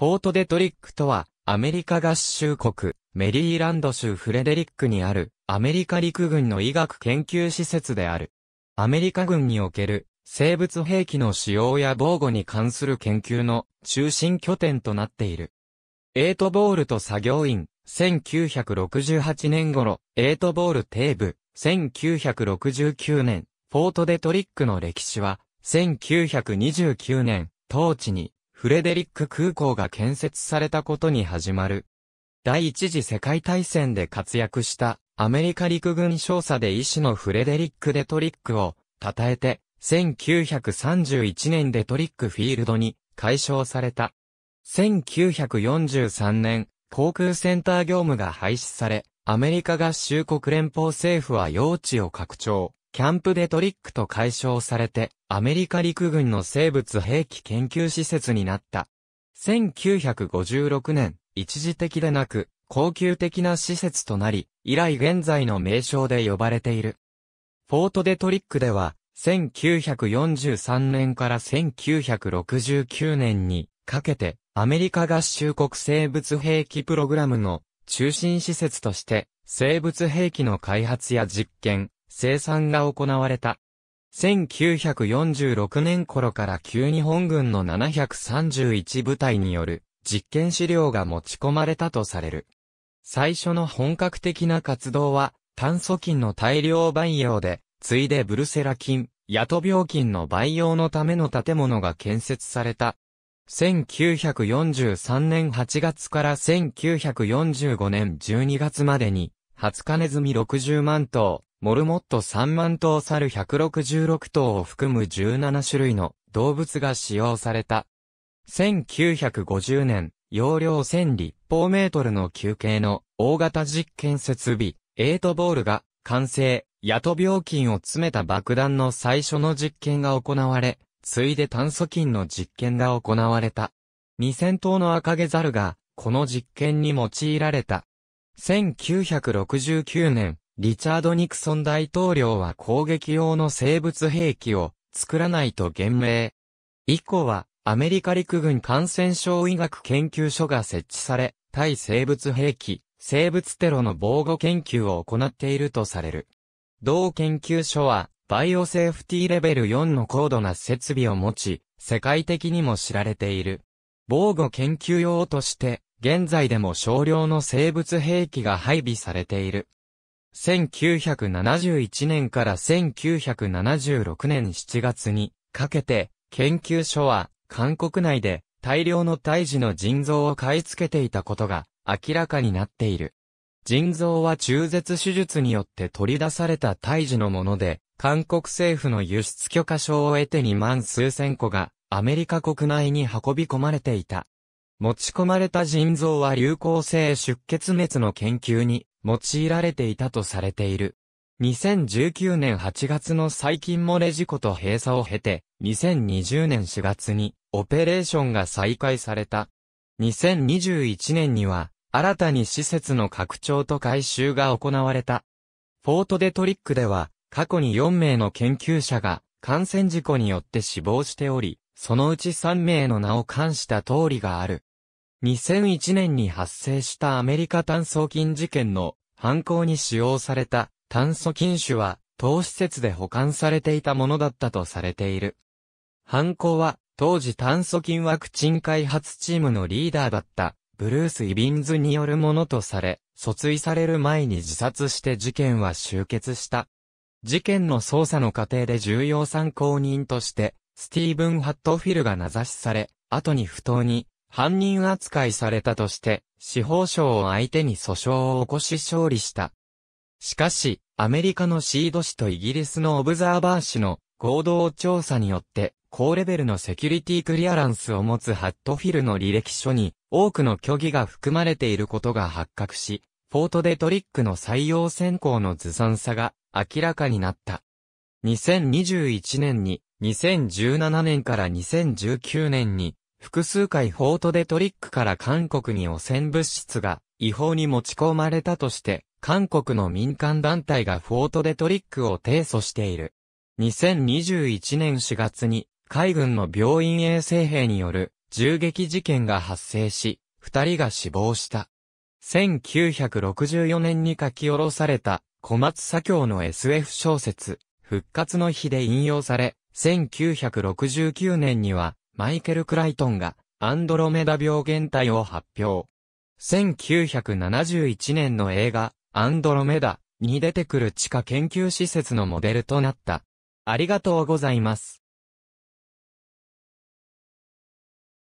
フォートデトリックとは、アメリカ合衆国、メリーランド州フレデリックにある、アメリカ陸軍の医学研究施設である。アメリカ軍における、生物兵器の使用や防護に関する研究の中心拠点となっている。エイトボールと作業員、1968年頃、エイトボール底部、1969年、フォートデトリックの歴史は、1929年、当地にフレデリック空港が建設されたことに始まる。第一次世界大戦で活躍したアメリカ陸軍少佐で医師のフレデリック・デトリックを称えて1931年デトリックフィールドに解消された。1943年航空センター業務が廃止されアメリカ合衆国連邦政府は用地を拡張。キャンプデトリックと解消されて、アメリカ陸軍の生物兵器研究施設になった。1956年、一時的でなく、高級的な施設となり、以来現在の名称で呼ばれている。フォートデトリックでは、1943年から1969年にかけて、アメリカ合衆国生物兵器プログラムの中心施設として、生物兵器の開発や実験、生産が行われた。1946年頃から旧日本軍の731部隊による実験資料が持ち込まれたとされる。最初の本格的な活動は炭素菌の大量培養で、ついでブルセラ菌、ヤト病菌の培養のための建物が建設された。1943年8月から1945年12月までに、20日ネズミ60万頭、モルモット3万頭猿166頭を含む17種類の動物が使用された。1950年、容量1000立方メートルの球形の大型実験設備、エイトボールが完成、ヤト病菌を詰めた爆弾の最初の実験が行われ、ついで炭素菌の実験が行われた。2000頭の赤毛ザルが、この実験に用いられた。1969年、リチャード・ニクソン大統領は攻撃用の生物兵器を作らないと言明。以降は、アメリカ陸軍感染症医学研究所が設置され、対生物兵器、生物テロの防護研究を行っているとされる。同研究所は、バイオセーフティレベル4の高度な設備を持ち、世界的にも知られている。防護研究用として、現在でも少量の生物兵器が配備されている。1971年から1976年7月にかけて、研究所は、韓国内で大量の胎児の腎臓を買い付けていたことが明らかになっている。腎臓は中絶手術によって取り出された胎児のもので、韓国政府の輸出許可証を得て2万数千個がアメリカ国内に運び込まれていた。持ち込まれた腎臓は流行性出血熱の研究に用いられていたとされている。2019年8月の最近漏れ事故と閉鎖を経て、2020年4月にオペレーションが再開された。2021年には、新たに施設の拡張と改修が行われた。フォートデトリックでは、過去に4名の研究者が感染事故によって死亡しており、そのうち3名の名を冠した通りがある。2001年に発生したアメリカ炭素菌事件の犯行に使用された炭素菌種は、当施設で保管されていたものだったとされている。犯行は、当時炭素菌ワクチン開発チームのリーダーだった、ブルース・イビンズによるものとされ、訴追される前に自殺して事件は終結した。事件の捜査の過程で重要参考人として、スティーブン・ハットフィルが名指しされ、後に不当に犯人扱いされたとして、司法省を相手に訴訟を起こし勝利した。しかし、アメリカのシード氏とイギリスのオブザーバー氏の合同調査によって、高レベルのセキュリティクリアランスを持つハットフィルの履歴書に多くの虚偽が含まれていることが発覚し、フォートデトリックの採用選考のずさんさが明らかになった。2021年に、2017年から2019年に複数回法都でトリックから韓国に汚染物質が違法に持ち込まれたとして、韓国の民間団体がフォートデトリックを提訴している。2021年4月に海軍の病院衛生兵による銃撃事件が発生し、二人が死亡した。1964年に書き下ろされた小松左京の SF 小説、復活の日で引用され、1969年にはマイケル・クライトンがアンドロメダ病原体を発表。1971年の映画、アンドロメダに出てくる地下研究施設のモデルとなった。ありがとうございます。